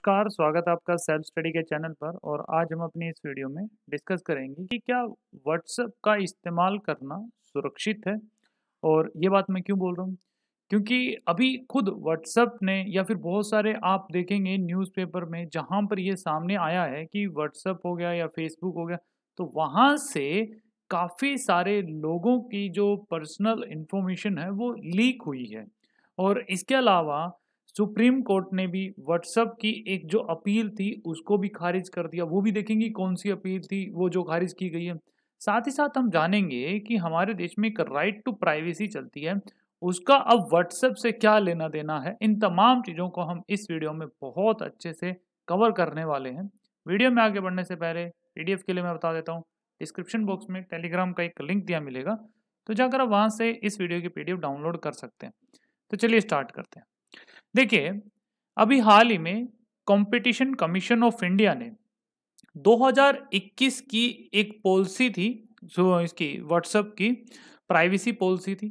नमस्कार स्वागत है आपका सेल्फ स्टडी के चैनल पर और आज हम अपनी इस वीडियो में डिस्कस करेंगे कि क्या व्हाट्सएप का इस्तेमाल करना सुरक्षित है और ये बात मैं क्यों बोल रहा हूँ क्योंकि अभी खुद व्हाट्सएप ने या फिर बहुत सारे आप देखेंगे न्यूज़पेपर में जहाँ पर ये सामने आया है कि व्हाट्सएप हो गया या फेसबुक हो गया तो वहाँ से काफ़ी सारे लोगों की जो पर्सनल इन्फॉर्मेशन है वो लीक हुई है और इसके अलावा सुप्रीम कोर्ट ने भी व्हाट्सएप की एक जो अपील थी उसको भी खारिज कर दिया वो भी देखेंगे कौन सी अपील थी वो जो खारिज की गई है साथ ही साथ हम जानेंगे कि हमारे देश में एक राइट टू प्राइवेसी चलती है उसका अब व्हाट्सएप से क्या लेना देना है इन तमाम चीज़ों को हम इस वीडियो में बहुत अच्छे से कवर करने वाले हैं वीडियो में आगे बढ़ने से पहले पी के लिए मैं बता देता हूँ डिस्क्रिप्शन बॉक्स में टेलीग्राम का एक लिंक दिया मिलेगा तो जाकर आप वहाँ से इस वीडियो की पी डाउनलोड कर सकते हैं तो चलिए स्टार्ट करते हैं देखिए अभी हाल ही में कंपटीशन कमीशन ऑफ इंडिया ने 2021 की एक पॉलिसी थी जो इसकी व्हाट्सएप की प्राइवेसी पॉलिसी थी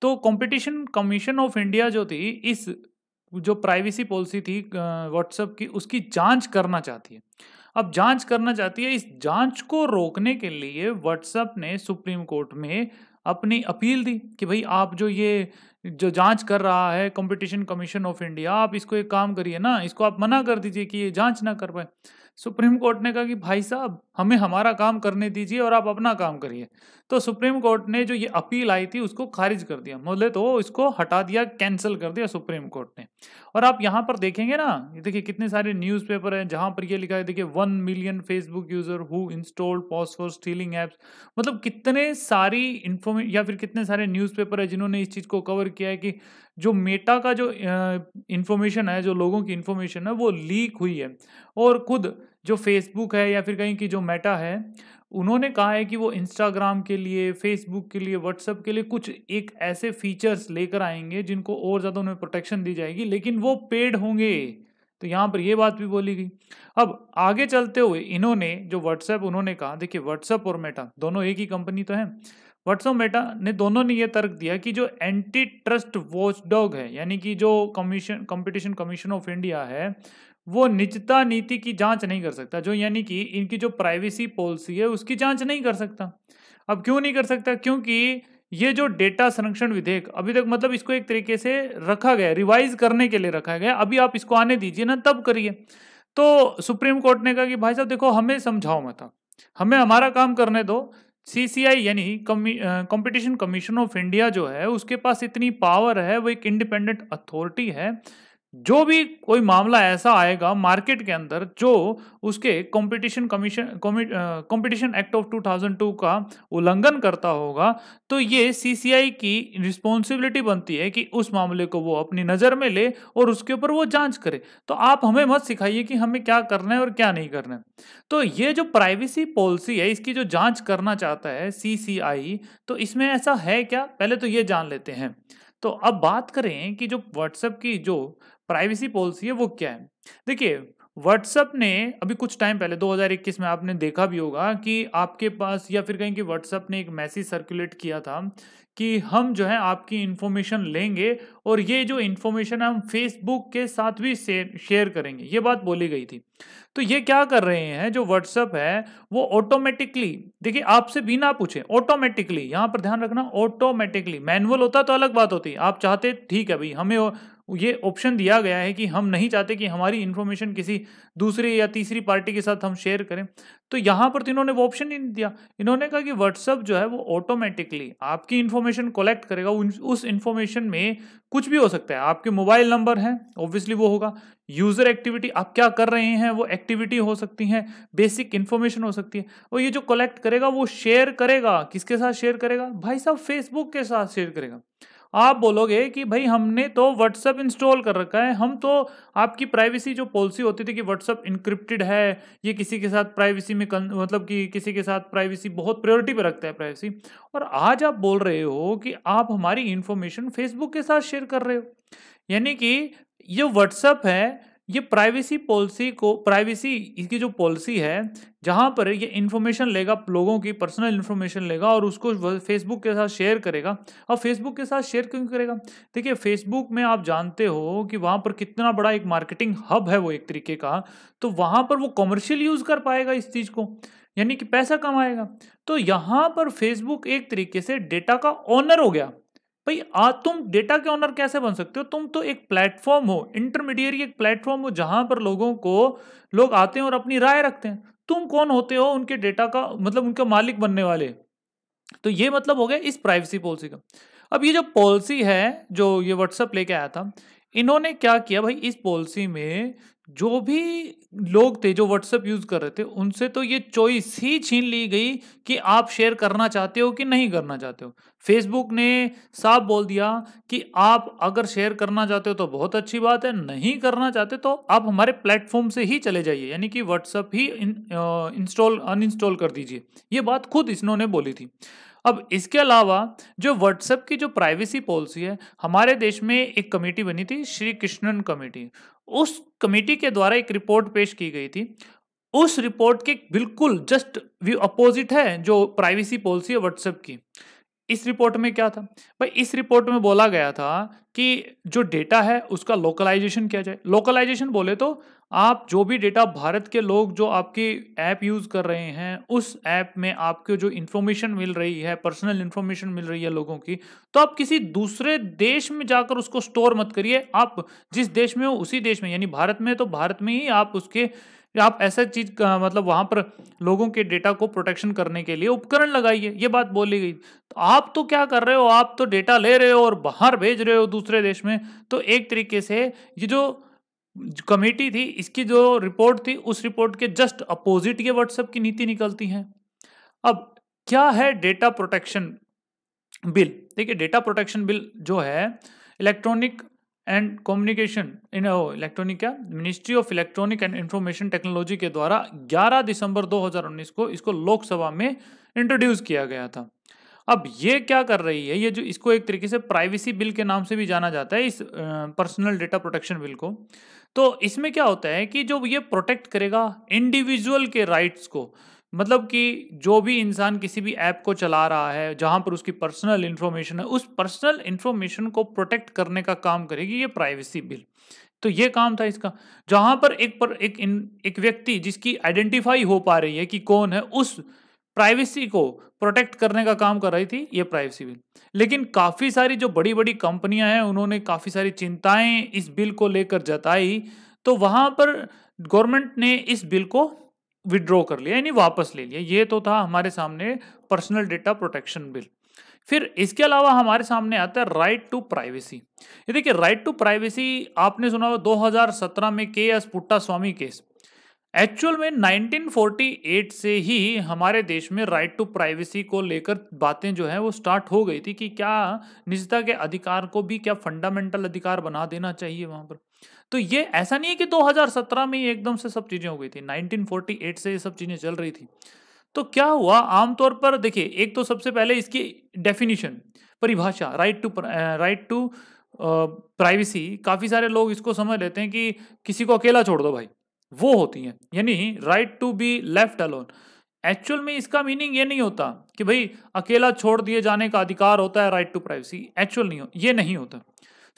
तो कंपटीशन कमीशन ऑफ इंडिया जो थी इस जो प्राइवेसी पॉलिसी थी व्हाट्सएप की उसकी जांच करना चाहती है अब जांच करना चाहती है इस जांच को रोकने के लिए व्हाट्सएप ने सुप्रीम कोर्ट में अपनी अपील दी कि भाई आप जो ये जो जांच कर रहा है कंपटीशन कमीशन ऑफ इंडिया आप इसको एक काम करिए ना इसको आप मना कर दीजिए कि ये जांच ना कर पाए सुप्रीम कोर्ट ने कहा कि भाई साहब हमें हमारा काम करने दीजिए और आप अपना काम करिए तो सुप्रीम कोर्ट ने जो ये अपील आई थी उसको खारिज कर दिया बोले तो इसको हटा दिया कैंसिल कर दिया सुप्रीम कोर्ट ने और आप यहाँ पर देखेंगे ना ये देखिए कितने सारे न्यूज़पेपर हैं जहाँ पर ये लिखा है देखिए one million Facebook user who installed पॉज फॉर स्टीलिंग एप्स मतलब कितने सारी इन्फॉर्मे या फिर कितने सारे न्यूज़ है जिन्होंने इस चीज़ को कवर डिस्कवर किया है कि जो मेटा का जो इन्फॉर्मेशन है जो लोगों की इन्फॉर्मेशन है वो लीक हुई है और खुद जो फेसबुक है या फिर कहीं की जो मेटा है उन्होंने कहा है कि वो इंस्टाग्राम के लिए फेसबुक के लिए व्हाट्सएप के लिए कुछ एक ऐसे फीचर्स लेकर आएंगे जिनको और ज़्यादा उन्हें प्रोटेक्शन दी जाएगी लेकिन वो पेड होंगे तो यहाँ पर ये बात भी बोली गई अब आगे चलते हुए इन्होंने जो व्हाट्सएप उन्होंने कहा देखिए व्हाट्सएप और मेटा दोनों एक ही कंपनी तो हैं वट्सो मेटा ने दोनों ने यह तर्क दिया कि जो एंटी ट्रस्ट वॉचडॉग है यानी कि जो commission competition commission of India है वो निजता नीति की जांच नहीं कर सकता जो यानी कि इनकी जो प्राइवेसी पॉलिसी है उसकी जांच नहीं कर सकता अब क्यों नहीं कर सकता क्योंकि ये जो डेटा संरक्षण विधेयक अभी तक मतलब इसको एक तरीके से रखा गया रिवाइज करने के लिए रखा गया अभी आप इसको आने दीजिए ना तब करिए तो सुप्रीम कोर्ट ने कहा कि भाई साहब देखो हमें समझाओ मत हमें हमारा काम करने दो सीसीआई यानी कंपटीशन कमीशन ऑफ इंडिया जो है उसके पास इतनी पावर है वो एक इंडिपेंडेंट अथॉरिटी है जो भी कोई मामला ऐसा आएगा मार्केट के अंदर जो उसके competition commission competition act of 2002 का उल्लंघन करता होगा तो ये सीसीआई की रिस्पॉन्सिबिलिटी बनती है कि उस मामले को वो अपनी नज़र में ले और उसके ऊपर वो जांच करे तो आप हमें मत सिखाइए कि हमें क्या करना है और क्या नहीं करना है तो ये जो प्राइवेसी पॉलिसी है इसकी जो जाँच करना चाहता है सी तो इसमें ऐसा है क्या पहले तो ये जान लेते हैं तो अब बात करें कि जो व्हाट्सएप की जो प्राइवेसी पॉलिसी है वो क्या है देखिए व्हाट्सअप ने अभी कुछ टाइम पहले 2021 में आपने देखा भी होगा कि आपके पास या फिर कहें कि व्हाट्सएप ने एक मैसेज सर्कुलेट किया था कि हम जो है आपकी इन्फॉर्मेशन लेंगे और ये जो इन्फॉर्मेशन हम फेसबुक के साथ भी शेयर करेंगे ये बात बोली गई थी तो ये क्या कर रहे हैं जो व्हाट्सअप है वो ऑटोमेटिकली देखिए आपसे बिना पूछे ऑटोमेटिकली यहाँ पर ध्यान रखना ऑटोमेटिकली मैनुअल होता तो अलग बात होती आप चाहते ठीक है भाई हमें ये ऑप्शन दिया गया है कि हम नहीं चाहते कि हमारी इन्फॉर्मेशन किसी दूसरे या तीसरी पार्टी के साथ हम शेयर करें तो यहाँ पर तो इन्होंने वो ऑप्शन ही नहीं दिया इन्होंने कहा कि व्हाट्सअप जो है वो ऑटोमेटिकली आपकी इन्फॉर्मेशन कलेक्ट करेगा उस इन्फॉर्मेशन में कुछ भी हो सकता है आपके मोबाइल नंबर हैं ऑब्वियसली वो होगा यूज़र एक्टिविटी आप क्या कर रहे हैं वो एक्टिविटी हो सकती है बेसिक इन्फॉर्मेशन हो सकती है और ये जो कलेक्ट करेगा वो शेयर करेगा किसके साथ शेयर करेगा भाई साहब फेसबुक के साथ शेयर करेगा आप बोलोगे कि भाई हमने तो व्हाट्सअप इंस्टॉल कर रखा है हम तो आपकी प्राइवेसी जो पॉलिसी होती थी कि व्हाट्सअप इंक्रिप्टेड है ये किसी के साथ प्राइवेसी में कन, मतलब कि किसी के साथ प्राइवेसी बहुत प्रायोरिटी पर रखता है प्राइवेसी और आज आप बोल रहे हो कि आप हमारी इन्फॉर्मेशन फेसबुक के साथ शेयर कर रहे हो यानी कि ये व्हाट्सअप है ये प्राइवेसी पॉलिसी को प्राइवेसी इसकी जो पॉलिसी है जहाँ पर ये इन्फॉर्मेशन लेगा लोगों की पर्सनल इन्फॉर्मेशन लेगा और उसको फेसबुक के साथ शेयर करेगा और फेसबुक के साथ शेयर क्यों करेगा देखिए फेसबुक में आप जानते हो कि वहाँ पर कितना बड़ा एक मार्केटिंग हब है वो एक तरीके का तो वहाँ पर वो कॉमर्शियल यूज़ कर पाएगा इस चीज़ को यानी कि पैसा कमाएगा तो यहाँ पर फेसबुक एक तरीके से डेटा का ऑनर हो गया भाई आज तुम डेटा के ऑनर कैसे बन सकते हो तुम तो एक प्लेटफॉर्म हो इंटरमीडिएट एक प्लेटफॉर्म हो जहां पर लोगों को लोग आते हैं और अपनी राय रखते हैं तुम कौन होते हो उनके डेटा का मतलब उनके मालिक बनने वाले तो ये मतलब हो गया इस प्राइवेसी पॉलिसी का अब ये जो पॉलिसी है जो ये व्हाट्सअप लेके आया था इन्होंने क्या किया भाई इस पॉलिसी में जो भी लोग थे जो व्हाट्सएप यूज़ कर रहे थे उनसे तो ये चॉइस ही छीन ली गई कि आप शेयर करना चाहते हो कि नहीं करना चाहते हो फेसबुक ने साफ बोल दिया कि आप अगर शेयर करना चाहते हो तो बहुत अच्छी बात है नहीं करना चाहते तो आप हमारे प्लेटफॉर्म से ही चले जाइए यानी कि व्हाट्सअप ही इंस्टॉल अनइंस्टॉल कर दीजिए ये बात खुद इन्होंने बोली थी अब इसके अलावा जो व्हाट्सएप की जो प्राइवेसी पॉलिसी है हमारे देश में एक कमेटी बनी थी श्री कृष्णन कमेटी उस कमेटी के द्वारा एक रिपोर्ट पेश की गई थी उस रिपोर्ट के बिल्कुल जस्ट व्यू अपोजिट है जो प्राइवेसी पॉलिसी है व्हाट्सएप की इस रिपोर्ट में क्या था भाई इस रिपोर्ट में बोला गया था कि जो डेटा है उसका लोकलाइजेशन किया जाए लोकलाइजेशन बोले तो आप जो भी डेटा भारत के लोग जो आपकी ऐप यूज़ कर रहे हैं उस ऐप में आपके जो इन्फॉर्मेशन मिल रही है पर्सनल इन्फॉर्मेशन मिल रही है लोगों की तो आप किसी दूसरे देश में जाकर उसको स्टोर मत करिए आप जिस देश में हो उसी देश में यानी भारत में तो भारत में ही आप उसके आप ऐसा चीज मतलब वहां पर लोगों के डेटा को प्रोटेक्शन करने के लिए उपकरण लगाइए ये बात बोली गई तो आप तो क्या कर रहे हो आप तो डेटा ले रहे हो और बाहर भेज रहे हो दूसरे देश में तो एक तरीके से ये जो कमेटी थी इसकी जो रिपोर्ट थी उस रिपोर्ट के जस्ट अपोजिट ये व्हाट्सएप की नीति निकलती है अब क्या है डेटा प्रोटेक्शन बिल देखिए डेटा प्रोटेक्शन बिल जो है इलेक्ट्रॉनिक एंड कम्युनिकेशन इन इलेक्ट्रॉनिक क्या ministry of electronic and information technology के द्वारा 11 दिसंबर 2019 को इसको लोकसभा में इंट्रोड्यूस किया गया था अब ये क्या कर रही है ये जो इसको एक तरीके से प्राइवेसी बिल के नाम से भी जाना जाता है इस पर्सनल डेटा प्रोटेक्शन बिल को तो इसमें क्या होता है कि जो ये प्रोटेक्ट करेगा इंडिविजुअल के राइट्स को मतलब कि जो भी इंसान किसी भी ऐप को चला रहा है जहां पर उसकी पर्सनल इन्फॉर्मेशन है उस पर्सनल इन्फॉर्मेशन को प्रोटेक्ट करने का काम करेगी ये प्राइवेसी बिल तो ये काम था इसका जहां पर एक पर एक इन, एक व्यक्ति जिसकी आइडेंटिफाई हो पा रही है कि कौन है उस प्राइवेसी को प्रोटेक्ट करने का काम कर रही थी ये प्राइवेसी बिल लेकिन काफ़ी सारी जो बड़ी बड़ी कंपनियां हैं उन्होंने काफ़ी सारी चिंताएं इस बिल को लेकर जताई तो वहां पर गवर्नमेंट ने इस बिल को विड्रॉ कर लिया यानी वापस ले लिया ये तो था हमारे सामने पर्सनल डेटा प्रोटेक्शन बिल फिर इसके अलावा हमारे सामने आता है राइट टू प्राइवेसी ये देखिए राइट टू प्राइवेसी आपने सुना हुआ 2017 में के S Puttaswamy case actual में 1948 से ही हमारे देश में राइट टू प्राइवेसी को लेकर बातें जो है वो स्टार्ट हो गई थी कि क्या निजता के अधिकार को भी क्या फंडामेंटल अधिकार बना देना चाहिए वहां पर तो ये ऐसा नहीं है कि 2017 में ही एकदम से सब चीज़ें हो गई थी 1948 से ये सब चीज़ें चल रही थी तो क्या हुआ आमतौर पर देखिए एक तो सबसे पहले इसकी डेफिनेशन परिभाषा right to right to privacy काफ़ी सारे लोग इसको समझ लेते हैं कि किसी को अकेला छोड़ दो भाई वो होती है यानी right to be left alone actual में इसका मीनिंग ये नहीं होता कि भाई अकेला छोड़ दिए जाने का अधिकार होता है राइट टू प्राइवेसी एक्चुअल नहीं हो ये नहीं होता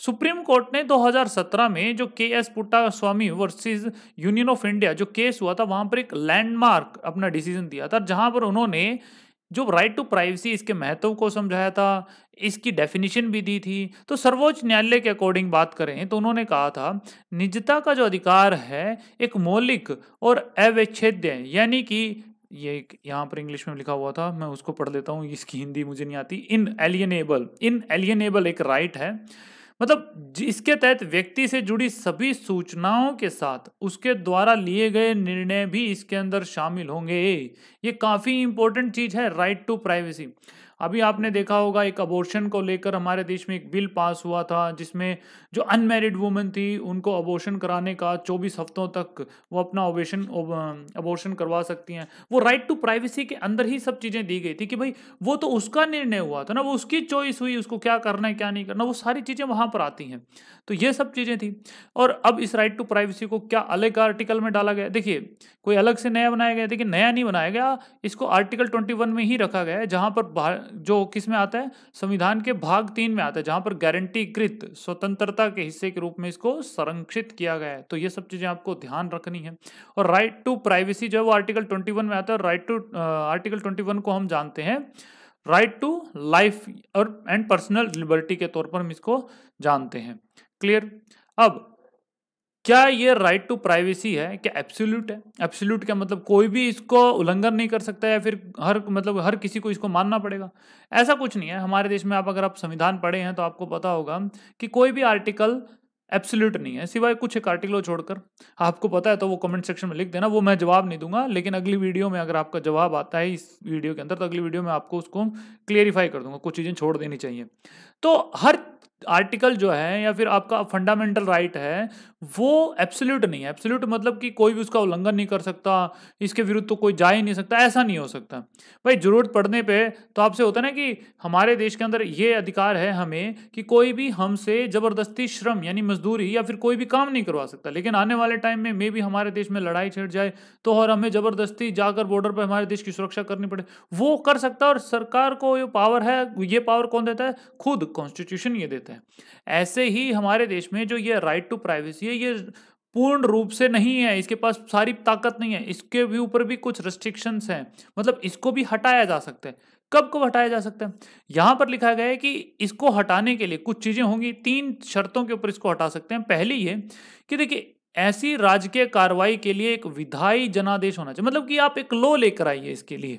सुप्रीम कोर्ट ने 2017 में जो K S Puttaswamy versus union of India जो केस हुआ था वहां पर एक लैंडमार्क अपना डिसीजन दिया था जहां पर उन्होंने जो राइट टू प्राइवेसी इसके महत्व को समझाया था इसकी डेफिनेशन भी दी थी तो सर्वोच्च न्यायालय के अकॉर्डिंग बात करें तो उन्होंने कहा था निजता का जो अधिकार है एक मौलिक और अवच्छेद्य यानी कि ये एक यहाँ पर इंग्लिश में लिखा हुआ था मैं उसको पढ़ लेता हूँ इसकी हिंदी मुझे नहीं आती इन एलियनेबल इन एलियनेबल एक राइट है मतलब इसके तहत व्यक्ति से जुड़ी सभी सूचनाओं के साथ उसके द्वारा लिए गए निर्णय भी इसके अंदर शामिल होंगे ये काफ़ी इंपॉर्टेंट चीज़ है राइट टू प्राइवेसी अभी आपने देखा होगा एक अबोर्शन को लेकर हमारे देश में एक बिल पास हुआ था जिसमें जो अनमेरिड वुमेन थी उनको अबोर्शन कराने का 24 हफ्तों तक वो अपना ओबेशन अबोर्शन करवा सकती हैं वो राइट टू प्राइवेसी के अंदर ही सब चीज़ें दी गई थी कि भाई वो तो उसका निर्णय हुआ था ना वो उसकी चॉइस हुई उसको क्या करना है क्या नहीं करना वो सारी चीज़ें वहाँ पर आती हैं तो ये सब चीज़ें थी और अब इस राइट टू प्राइवेसी को क्या अलग आर्टिकल में डाला गया देखिए कोई अलग से नया बनाया गया देखिए नया नहीं बनाया गया इसको आर्टिकल ट्वेंटी में ही रखा गया है जहाँ पर जो किस में आता है संविधान के भाग तीन में आता है जहां पर गारंटी कृत स्वतंत्रता के हिस्से के रूप में इसको संरक्षित किया गया है तो ये सब चीजें आपको ध्यान रखनी है और राइट टू प्राइवेसी जो है वो आर्टिकल ट्वेंटी में आता है राइट टू आर्टिकल ट्वेंटी को हम जानते हैं राइट टू लाइफ और एंड पर्सनल लिबर्टी के तौर पर हम इसको जानते हैं क्लियर अब क्या ये राइट टू प्राइवेसी है क्या एब्सोल्यूट है एब्सोल्यूट क्या मतलब कोई भी इसको उल्लंघन नहीं कर सकता या फिर हर मतलब हर किसी को इसको मानना पड़ेगा ऐसा कुछ नहीं है हमारे देश में आप अगर आप संविधान पढ़े हैं तो आपको पता होगा कि कोई भी आर्टिकल एब्सोल्यूट नहीं है सिवाय कुछ एक आर्टिकल छोड़कर आपको पता है तो वो कमेंट सेक्शन में लिख देना वो मैं जवाब नहीं दूंगा लेकिन अगली वीडियो में अगर आपका जवाब आता है इस वीडियो के अंदर तो अगली वीडियो में आपको उसको क्लियरिफाई कर दूंगा कुछ चीज़ें छोड़ देनी चाहिए तो हर आर्टिकल जो है या फिर आपका फंडामेंटल राइट right है वो एब्सोल्यूट नहीं है एब्सोल्यूट मतलब कि कोई भी उसका उल्लंघन नहीं कर सकता इसके विरुद्ध तो कोई जा ही नहीं सकता ऐसा नहीं हो सकता भाई जरूरत पड़ने पे तो आपसे होता ना कि हमारे देश के अंदर ये अधिकार है हमें कि कोई भी हमसे ज़बरदस्ती श्रम यानी मजदूरी या फिर कोई भी काम नहीं करवा सकता लेकिन आने वाले टाइम में मे भी हमारे देश में लड़ाई छिड़ जाए तो और हमें ज़बरदस्ती जाकर बॉर्डर पर हमारे देश की सुरक्षा करनी पड़े वो कर सकता है और सरकार को ये पावर है ये पावर कौन देता है खुद कॉन्स्टिट्यूशन ये देता है ऐसे ही हमारे देश में जो ये राइट टू प्राइवेसी है ये पूर्ण रूप से नहीं है इसके पास सारी ताकत नहीं है इसके भी ऊपर भी कुछ रिस्ट्रिक्शंस हैं मतलब इसको भी हटाया जा सकता है कब कब हटाया जा सकता है यहाँ पर लिखा गया है कि इसको हटाने के लिए कुछ चीज़ें होंगी तीन शर्तों के ऊपर इसको हटा सकते हैं पहली ये कि देखिए ऐसी राजकीय कार्रवाई के लिए एक विधायी जनादेश होना चाहिए मतलब कि आप एक लॉ लेकर आइए इसके लिए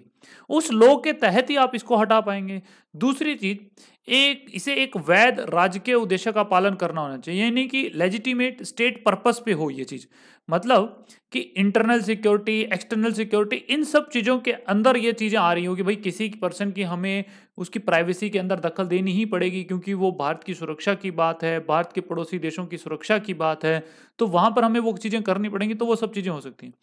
उस लॉ के तहत ही आप इसको हटा पाएंगे दूसरी चीज एक इसे एक वैध राजकीय उद्देश्य का पालन करना होना चाहिए यानी कि लेजिटिमेट स्टेट पर्पस पे हो ये चीज मतलब कि इंटरनल सिक्योरिटी एक्सटर्नल सिक्योरिटी इन सब चीज़ों के अंदर ये चीज़ें आ रही होगी भाई किसी पर्सन की हमें उसकी प्राइवेसी के अंदर दखल देनी ही पड़ेगी क्योंकि वो भारत की सुरक्षा की बात है भारत के पड़ोसी देशों की सुरक्षा की बात है तो वहां पर हमें वो चीज़ें करनी पड़ेंगी तो वो सब चीज़ें हो सकती हैं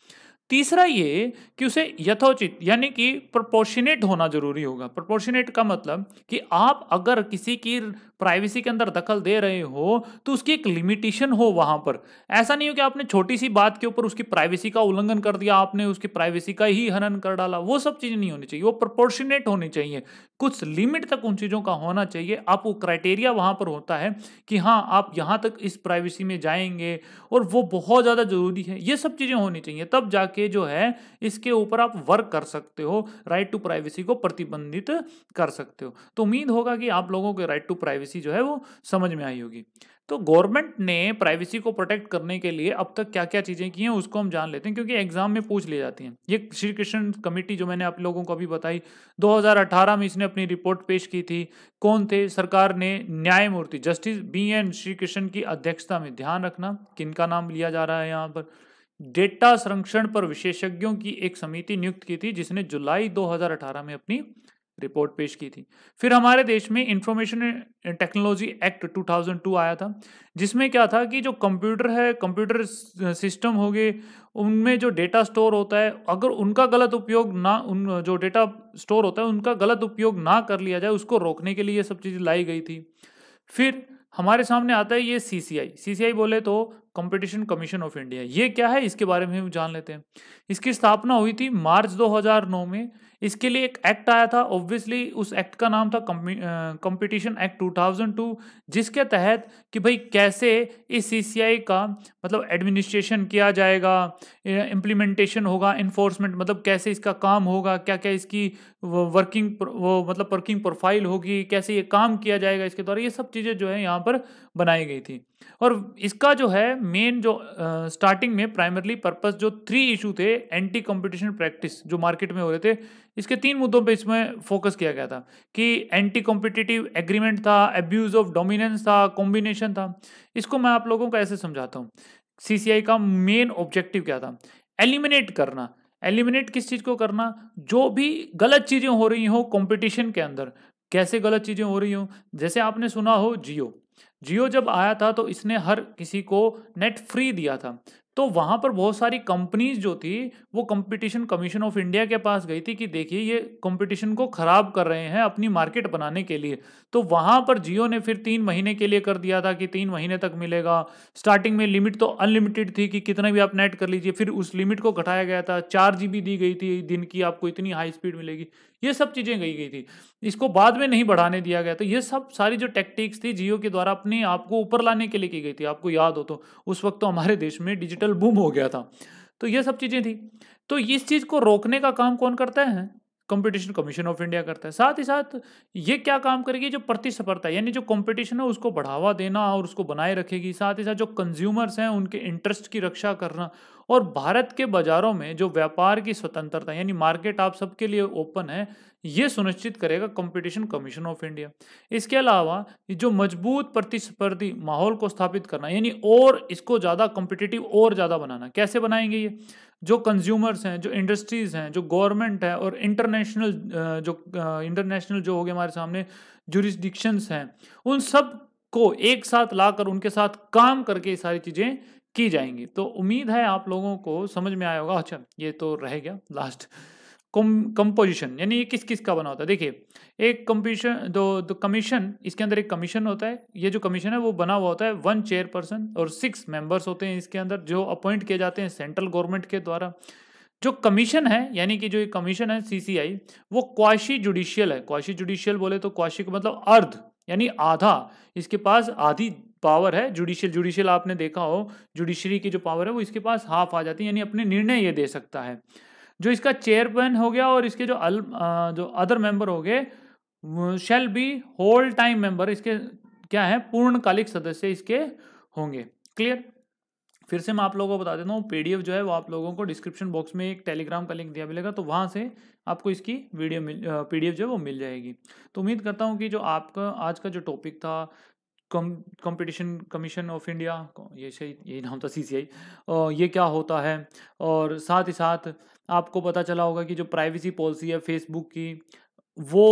तीसरा ये कि उसे यथोचित यानी कि प्रोपोर्शनेट होना जरूरी होगा प्रोपोर्शनेट का मतलब कि आप अगर किसी की प्राइवेसी के अंदर दखल दे रहे हो तो उसकी एक लिमिटेशन हो वहां पर ऐसा नहीं हो कि आपने छोटी सी बात के ऊपर उसकी प्राइवेसी का उल्लंघन कर दिया आपने उसकी प्राइवेसी का ही हनन कर डाला वो सब चीज़ें नहीं होनी चाहिए वो प्रपोर्शनेट होनी चाहिए कुछ लिमिट तक उन चीज़ों का होना चाहिए आप वो क्राइटेरिया वहाँ पर होता है कि हाँ आप यहाँ तक इस प्राइवेसी में जाएंगे और वो बहुत ज़्यादा ज़रूरी है ये सब चीज़ें होनी चाहिए तब जाके जो है इसके ऊपर आप वर्क कर सकते हो राइट टू प्राइवेसी को प्रतिबंधित कर सकते हो तो उम्मीद होगा कि आप लोगों के राइट टू प्राइवेसी प्राइवेसी जो है वो समझ में आई होगी तो गवर्नमेंट ने प्राइवेसी को प्रोटेक्ट करने के लिए अब तक क्या क्या चीज़ें की हैं उसको हम जान लेते हैं क्योंकि एग्जाम में पूछ ली जाती हैं ये श्री कृष्ण कमेटी जो मैंने आप लोगों को अभी बताई 2018 में इसने अपनी रिपोर्ट पेश की थी कौन थे सरकार ने न्यायमूर्ति justice B N Shri Krishna की अध्यक्षता में ध्यान रखना किन नाम लिया जा रहा है यहाँ पर डेटा संरक्षण पर विशेषज्ञों की एक समिति नियुक्त की थी जिसने जुलाई दो में अपनी रिपोर्ट पेश की थी फिर हमारे देश में इंफॉर्मेशन टेक्नोलॉजी एक्ट 2002 आया था जिसमें क्या था कि जो कंप्यूटर है कंप्यूटर सिस्टम हो गए उनमें जो डेटा स्टोर होता है अगर उनका गलत उपयोग ना उन जो डेटा स्टोर होता है उनका गलत उपयोग ना कर लिया जाए उसको रोकने के लिए ये सब चीज़ें लाई गई थी फिर हमारे सामने आता है ये सी सी आई सी सी आई बोले तो कंपटीशन कमीशन ऑफ इंडिया ये क्या है इसके बारे में हम जान लेते हैं इसकी स्थापना हुई थी मार्च 2009 में इसके लिए एक एक्ट आया था ऑब्वियसली उस एक्ट का नाम था कंपटीशन एक्ट 2002 जिसके तहत कि भाई कैसे इस सीसीआई का मतलब एडमिनिस्ट्रेशन किया जाएगा इम्प्लीमेंटेशन होगा इन्फोर्समेंट मतलब कैसे इसका काम होगा क्या क्या इसकी वर्किंग वो मतलब वर्किंग प्रोफाइल होगी कैसे ये काम किया जाएगा इसके द्वारा ये सब चीज़ें जो है यहाँ पर बनाई गई थी और इसका जो है मेन जो स्टार्टिंग में प्राइमरली पर्पस जो थ्री इशू थे एंटी कंपटीशन प्रैक्टिस जो मार्केट में हो रहे थे इसके तीन मुद्दों पे इसमें फोकस किया गया था कि एंटी कॉम्पिटिटिव एग्रीमेंट था एब्यूज ऑफ डोमिनेंस था कॉम्बिनेशन था इसको मैं आप लोगों को ऐसे समझाता हूँ सीसीआई का मेन ऑब्जेक्टिव क्या था एलिमिनेट करना एलिमिनेट किस चीज़ को करना जो भी गलत चीज़ें हो रही हों कंपटीशन के अंदर कैसे गलत चीज़ें हो रही हों जैसे आपने सुना हो जियो जियो जब आया था तो इसने हर किसी को नेट फ्री दिया था तो वहाँ पर बहुत सारी कंपनीज जो थी वो कंपटीशन कमीशन ऑफ इंडिया के पास गई थी कि देखिए ये कंपटीशन को ख़राब कर रहे हैं अपनी मार्केट बनाने के लिए तो वहाँ पर जियो ने फिर तीन महीने के लिए कर दिया था कि तीन महीने तक मिलेगा स्टार्टिंग में लिमिट तो अनलिमिटेड थी कि कितना भी आप नेट कर लीजिए फिर उस लिमिट को घटाया गया था चार जी दी गई थी दिन की आपको इतनी हाई स्पीड मिलेगी ये सब चीज़ें गई गई थी इसको बाद में नहीं बढ़ाने दिया गया तो ये सब सारी जो टेक्टिक्स थी जियो के द्वारा अपने आप को ऊपर लाने के लिए की गई थी आपको याद हो तो उस वक्त तो हमारे देश में डिजिटल बूम हो गया था तो ये सब चीज़ें थी तो इस चीज़ को रोकने का काम कौन करता है कंपटीशन कमीशन ऑफ इंडिया करता है साथ ही साथ ये क्या काम करेगी जो प्रतिस्पर्धा यानी जो कंपटीशन है उसको बढ़ावा देना और उसको बनाए रखेगी साथ ही साथ जो कंज्यूमर्स हैं उनके इंटरेस्ट की रक्षा करना और भारत के बाजारों में जो व्यापार की स्वतंत्रता यानी मार्केट आप सबके लिए ओपन है ये सुनिश्चित करेगा कंपटीशन कमीशन ऑफ इंडिया इसके अलावा जो मजबूत प्रतिस्पर्धी माहौल को स्थापित करना यानी और इसको ज़्यादा कॉम्पिटिटिव और ज़्यादा बनाना कैसे बनाएंगे ये जो कंज्यूमर्स हैं जो इंडस्ट्रीज़ हैं जो गवर्नमेंट है और इंटरनेशनल जो इंटरनेशनल जो हो गए हमारे सामने जुरिस्डिक्शंस हैं उन सब को एक साथ लाकर उनके साथ काम करके ये सारी चीज़ें की जाएंगी तो उम्मीद है आप लोगों को समझ में आया होगा अच्छा ये तो रह गया लास्ट कंपोजिशन यानी ये किस किस का बना होता है देखिए एक कंपिशन दो कमीशन इसके अंदर एक कमीशन होता है ये जो कमीशन है वो बना हुआ होता है वन चेयर पर्सन और सिक्स मेंबर्स होते हैं इसके अंदर जो अपॉइंट किए जाते हैं सेंट्रल गवर्नमेंट के द्वारा जो कमीशन है यानी कि जो ये कमीशन है सीसीआई वो क्वाशी जुडिशियल है क्वाशी जुडिशियल बोले तो क्वाशी का मतलब अर्ध यानी आधा इसके पास आधी पावर है जुडिशियल जुडिशियल आपने देखा हो जुडिशरी की जो पावर है वो इसके पास हाफ आ जाती है यानी अपने निर्णय ये दे सकता है जो इसका चेयरमैन हो गया और इसके जो अल जो अदर मेंबर हो गए shall be whole time member इसके क्या है पूर्णकालिक सदस्य इसके होंगे क्लियर फिर से मैं आप लोगों को बता देता हूँ पीडीएफ जो है वो आप लोगों को डिस्क्रिप्शन बॉक्स में एक टेलीग्राम का लिंक दिया मिलेगा तो वहाँ से आपको इसकी वीडियो मिल पी जो है वो मिल जाएगी तो उम्मीद करता हूँ कि जो आपका आज का जो टॉपिक था कंपटीशन कमीशन ऑफ इंडिया ये सही यही नाम था आई ये क्या होता है और साथ ही साथ आपको पता चला होगा कि जो प्राइवेसी पॉलिसी है फेसबुक की वो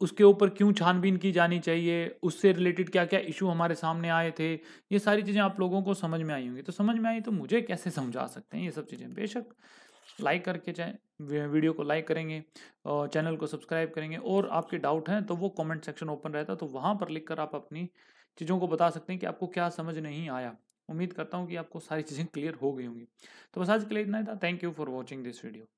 उसके ऊपर क्यों छानबीन की जानी चाहिए उससे रिलेटेड क्या क्या इशू हमारे सामने आए थे ये सारी चीज़ें आप लोगों को समझ में आई होंगी तो समझ में आई तो मुझे कैसे समझा सकते हैं ये सब चीज़ें बेशक लाइक करके चाहे वीडियो को लाइक करेंगे और चैनल को सब्सक्राइब करेंगे और आपके डाउट हैं तो वो कमेंट सेक्शन ओपन रहता है तो वहाँ पर लिखकर आप अपनी चीज़ों को बता सकते हैं कि आपको क्या समझ नहीं आया उम्मीद करता हूँ कि आपको सारी चीज़ें क्लियर हो गई होंगी तो बस आज के लिए इतना ही था thank you for watching this video